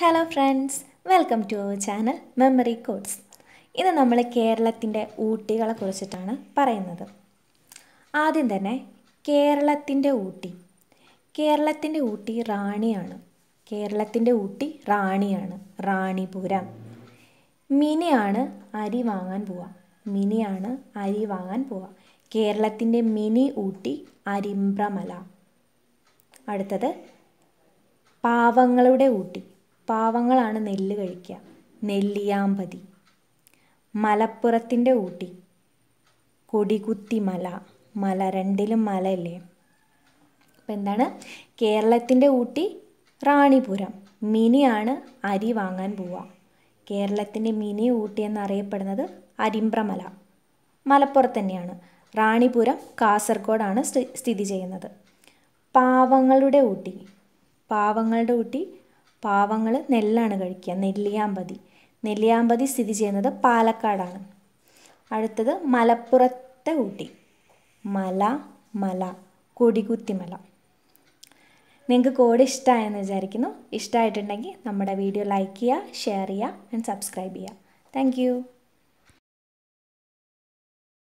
hello friends welcome to our channel memory codes ഇന്ന് നമ്മൾ കേരളത്തിൻ്റെ ഊട്ടികളെ കുറിച്ചിട്ടാണ് പറയുന്നത് ആദ്യം തന്നെ കേരളത്തിൻ്റെ ഊട്ടി കേരളത്തിൻ്റെ ഊട്ടി റാണിയാണ് കേരളത്തിൻ്റെ ഊട്ടി റാണിയാണ് റാണിപുരം മിനിയാണ് അരി വാങ്ങാൻ പോവുക മിനിയാണ് അരി വാങ്ങാൻ പോവുക കേരളത്തിൻ്റെ മിനി ഊട്ടി അരിമ്പ്രമല അടുത്തത് പാവങ്ങളുടെ ഊട്ടി പാവങ്ങളാണ് നെല്ല് കഴിക്കുക നെല്ലിയാമ്പതി മലപ്പുറത്തിൻ്റെ ഊട്ടി കൊടികുത്തി മല മല രണ്ടിലും മലയല്ലേ അപ്പം എന്താണ് കേരളത്തിൻ്റെ ഊട്ടി റാണിപുരം മിനിയാണ് അരി വാങ്ങാൻ പോവുക കേരളത്തിൻ്റെ മിനി ഊട്ടി എന്നറിയപ്പെടുന്നത് അരിമ്പ്രമല മലപ്പുറത്ത് തന്നെയാണ് റാണിപുരം കാസർഗോഡാണ് സ്ഥിതി ചെയ്യുന്നത് പാവങ്ങളുടെ ഊട്ടി പാവങ്ങളുടെ ഊട്ടി പാവങ്ങൾ നെല്ലാണ് കഴിക്കുക നെല്ലിയാമ്പതി നെല്ലിയാമ്പതി സ്ഥിതി ചെയ്യുന്നത് പാലക്കാടാണ് അടുത്തത് മലപ്പുറത്തെ ഊട്ടി മല മല കൊടികുത്തിമല നിങ്ങൾക്ക് കോഡ് ഇഷ്ടമായെന്ന് വിചാരിക്കുന്നു ഇഷ്ടമായിട്ടുണ്ടെങ്കിൽ നമ്മുടെ വീഡിയോ ലൈക്ക് ചെയ്യുക ഷെയർ ചെയ്യുക ആൻഡ് സബ്സ്ക്രൈബ് ചെയ്യുക താങ്ക്